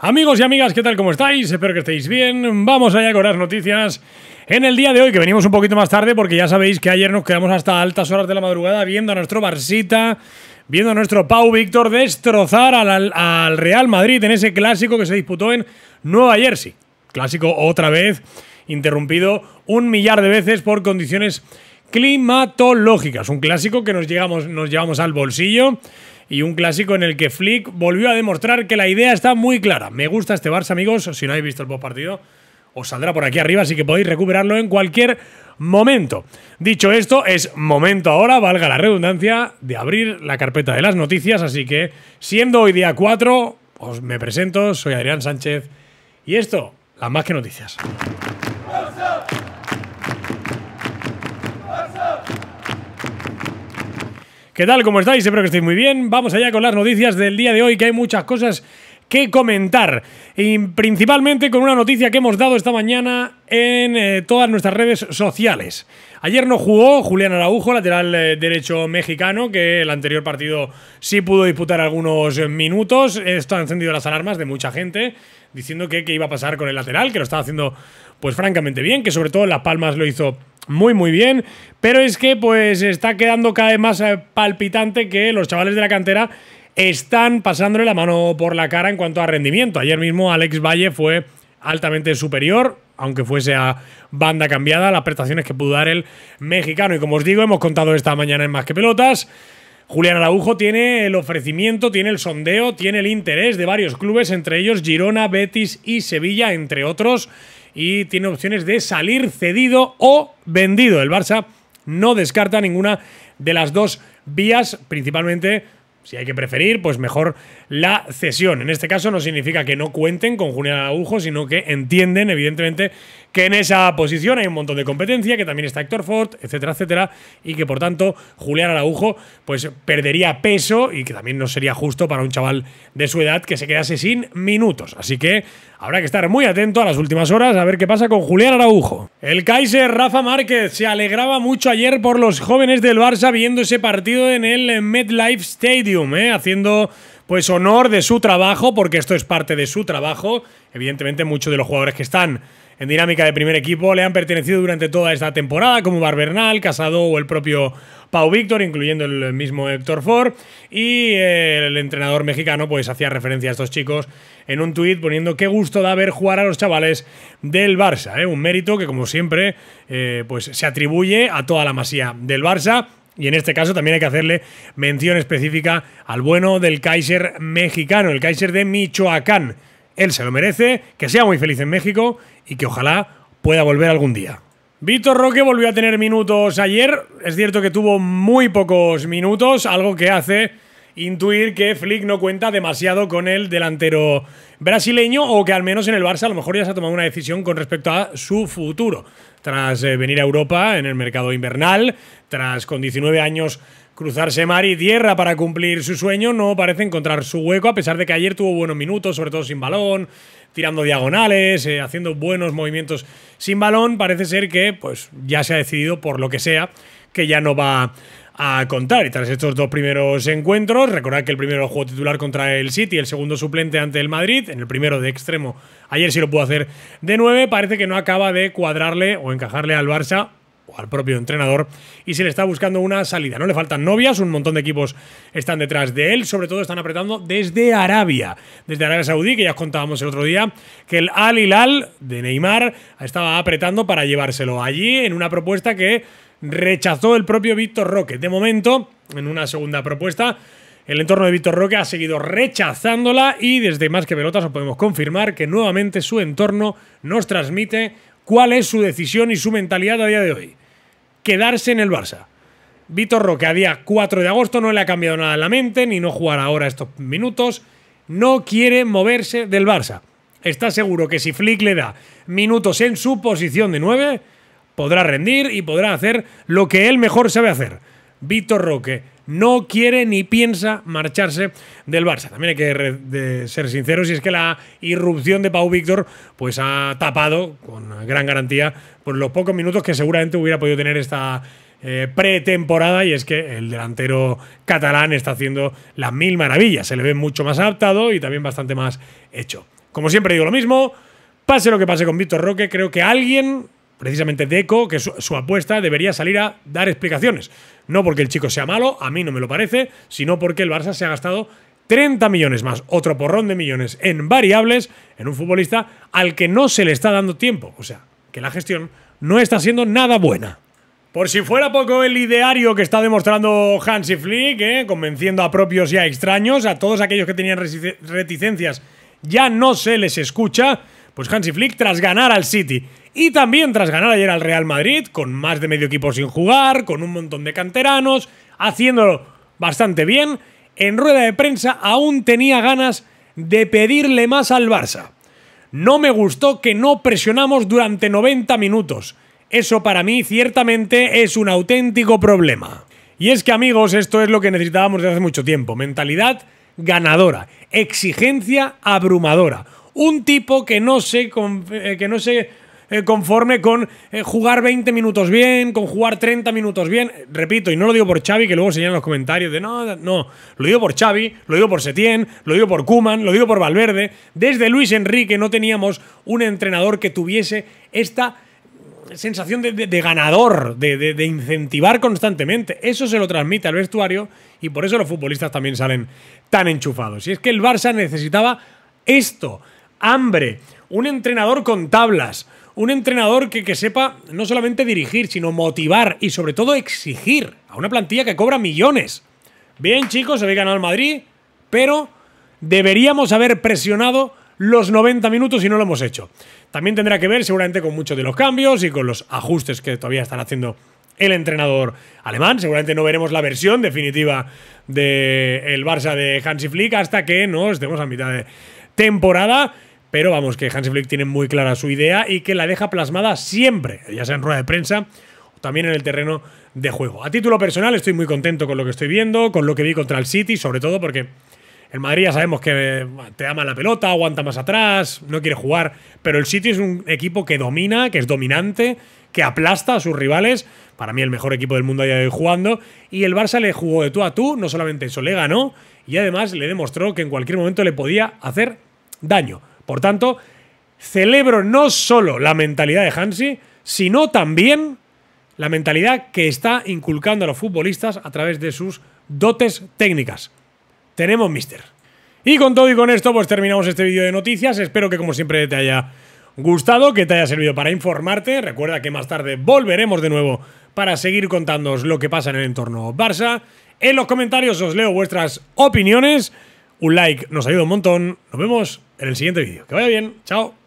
Amigos y amigas, ¿qué tal? ¿Cómo estáis? Espero que estéis bien. Vamos allá con las noticias. En el día de hoy, que venimos un poquito más tarde, porque ya sabéis que ayer nos quedamos hasta altas horas de la madrugada viendo a nuestro Barsita, viendo a nuestro Pau Víctor destrozar al, Real Madrid en ese clásico que se disputó en Nueva Jersey. Clásico otra vez interrumpido un millar de veces por condiciones climatológicas. Un clásico que nos, llegamos, nos llevamos al bolsillo y un clásico en el que Flick volvió a demostrar que la idea está muy clara. Me gusta este Barça, amigos. Si no habéis visto el post partido, os saldrá por aquí arriba, así que podéis recuperarlo en cualquier momento. Dicho esto, es momento ahora, valga la redundancia, de abrir la carpeta de las noticias. Así que, siendo hoy día 4, os me presento, soy Adrián Sánchez y esto, las más que noticias. ¿Qué tal? ¿Cómo estáis? Espero que estéis muy bien. Vamos allá con las noticias del día de hoy, que hay muchas cosas que comentar. Y principalmente con una noticia que hemos dado esta mañana en eh, todas nuestras redes sociales. Ayer no jugó Julián Araujo, lateral eh, derecho mexicano, que el anterior partido sí pudo disputar algunos eh, minutos. Esto ha encendido las alarmas de mucha gente, diciendo que, qué iba a pasar con el lateral, que lo estaba haciendo pues francamente bien, que sobre todo en Las Palmas lo hizo muy muy bien, pero es que pues está quedando cada vez más eh, palpitante que los chavales de la cantera están pasándole la mano por la cara en cuanto a rendimiento. Ayer mismo Alex Valle fue altamente superior, aunque fuese a banda cambiada, las prestaciones que pudo dar el mexicano. Y como os digo, hemos contado esta mañana en Más que Pelotas. Julián Araujo tiene el ofrecimiento, tiene el sondeo, tiene el interés de varios clubes, entre ellos Girona, Betis y Sevilla, entre otros y tiene opciones de salir cedido o vendido. El Barça no descarta ninguna de las dos vías, principalmente si hay que preferir, pues mejor la cesión. En este caso no significa que no cuenten con Julián Araujo, sino que entienden, evidentemente, que en esa posición hay un montón de competencia, que también está Héctor Ford, etcétera, etcétera, y que por tanto Julián Araujo pues perdería peso y que también no sería justo para un chaval de su edad que se quedase sin minutos. Así que habrá que estar muy atento a las últimas horas a ver qué pasa con Julián Araujo. El Kaiser Rafa Márquez se alegraba mucho ayer por los jóvenes del Barça viendo ese partido en el MetLife Stadium, ¿eh? haciendo pues honor de su trabajo, porque esto es parte de su trabajo. Evidentemente, muchos de los jugadores que están en dinámica de primer equipo le han pertenecido durante toda esta temporada, como Barbernal, Casado o el propio Pau Víctor, incluyendo el mismo Héctor Ford. Y eh, el entrenador mexicano, pues hacía referencia a estos chicos en un tuit poniendo qué gusto da ver jugar a los chavales del Barça. ¿eh? Un mérito que, como siempre, eh, pues se atribuye a toda la masía del Barça y en este caso también hay que hacerle mención específica al bueno del Kaiser mexicano, el Kaiser de Michoacán. Él se lo merece, que sea muy feliz en México y que ojalá pueda volver algún día. Víctor Roque volvió a tener minutos ayer. Es cierto que tuvo muy pocos minutos, algo que hace intuir que Flick no cuenta demasiado con el delantero brasileño o que al menos en el Barça a lo mejor ya se ha tomado una decisión con respecto a su futuro. Tras eh, venir a Europa en el mercado invernal, tras con 19 años cruzarse mar y tierra para cumplir su sueño, no parece encontrar su hueco, a pesar de que ayer tuvo buenos minutos, sobre todo sin balón, tirando diagonales, eh, haciendo buenos movimientos sin balón. Parece ser que pues, ya se ha decidido, por lo que sea, que ya no va a contar. Y tras estos dos primeros encuentros, recordad que el primero juego titular contra el City, el segundo suplente ante el Madrid, en el primero de extremo, ayer sí lo pudo hacer de nueve, parece que no acaba de cuadrarle o encajarle al Barça o al propio entrenador y se le está buscando una salida. No le faltan novias, un montón de equipos están detrás de él, sobre todo están apretando desde Arabia, desde Arabia Saudí, que ya os contábamos el otro día, que el Al Hilal de Neymar estaba apretando para llevárselo allí en una propuesta que rechazó el propio Víctor Roque. De momento, en una segunda propuesta, el entorno de Víctor Roque ha seguido rechazándola y desde Más que Pelotas podemos confirmar que nuevamente su entorno nos transmite cuál es su decisión y su mentalidad a día de hoy. Quedarse en el Barça. Víctor Roque a día 4 de agosto no le ha cambiado nada en la mente, ni no jugar ahora estos minutos. No quiere moverse del Barça. Está seguro que si Flick le da minutos en su posición de 9, podrá rendir y podrá hacer lo que él mejor sabe hacer. Víctor Roque no quiere ni piensa marcharse del Barça. También hay que ser sinceros y es que la irrupción de Pau Víctor pues ha tapado con gran garantía por pues, los pocos minutos que seguramente hubiera podido tener esta eh, pretemporada y es que el delantero catalán está haciendo las mil maravillas. Se le ve mucho más adaptado y también bastante más hecho. Como siempre digo lo mismo, pase lo que pase con Víctor Roque, creo que alguien precisamente Deco, que su, apuesta debería salir a dar explicaciones. No porque el chico sea malo, a mí no me lo parece, sino porque el Barça se ha gastado 30 millones más, otro porrón de millones en variables, en un futbolista al que no se le está dando tiempo. O sea, que la gestión no está siendo nada buena. Por si fuera poco el ideario que está demostrando Hansi Flick, ¿eh? convenciendo a propios y a extraños, a todos aquellos que tenían reticencias, ya no se les escucha. Pues Hansi Flick, tras ganar al City y también tras ganar ayer al Real Madrid, con más de medio equipo sin jugar, con un montón de canteranos, haciéndolo bastante bien, en rueda de prensa aún tenía ganas de pedirle más al Barça. No me gustó que no presionamos durante 90 minutos. Eso para mí ciertamente es un auténtico problema. Y es que amigos, esto es lo que necesitábamos desde hace mucho tiempo. Mentalidad ganadora, exigencia abrumadora. Un tipo que no se, eh, que no eh, conforme con eh, jugar 20 minutos bien, con jugar 30 minutos bien. Repito, y no lo digo por Xavi, que luego se llenan los comentarios de no, no. Lo digo por Xavi, lo digo por Setién, lo digo por Kuman, lo digo por Valverde. Desde Luis Enrique no teníamos un entrenador que tuviese esta sensación de, ganador, de, de, incentivar constantemente. Eso se lo transmite al vestuario y por eso los futbolistas también salen tan enchufados. Y es que el Barça necesitaba esto, hambre, un entrenador con tablas, un entrenador que, que sepa no solamente dirigir, sino motivar y sobre todo exigir a una plantilla que cobra millones. Bien, chicos, se ve ganado el Madrid, pero deberíamos haber presionado los 90 minutos y no lo hemos hecho. También tendrá que ver seguramente con muchos de los cambios y con los ajustes que todavía están haciendo el entrenador alemán. Seguramente no veremos la versión definitiva del Barça de Hansi Flick hasta que no estemos a mitad de temporada. Pero vamos, que Hansi Flick tiene muy clara su idea y que la deja plasmada siempre, ya sea en rueda de prensa o también en el terreno de juego. A título personal estoy muy contento con lo que estoy viendo, con lo que vi contra el City, sobre todo porque en Madrid ya sabemos que te ama la pelota, aguanta más atrás, no quiere jugar, pero el City es un equipo que domina, que es dominante, que aplasta a sus rivales, para mí el mejor equipo del mundo a día de hoy jugando, y el Barça le jugó de tú a tú, no solamente eso, le ganó y además le demostró que en cualquier momento le podía hacer daño. Por tanto, celebro no solo la mentalidad de Hansi, sino también la mentalidad que está inculcando a los futbolistas a través de sus dotes técnicas. Tenemos Mister. Y con todo y con esto, pues terminamos este vídeo de noticias. Espero que como siempre te haya gustado, que te haya servido para informarte. Recuerda que más tarde volveremos de nuevo para seguir contándoos lo que pasa en el entorno Barça. En los comentarios os leo vuestras opiniones un like nos ayuda un montón. Nos vemos en el siguiente vídeo. Que vaya bien, chao.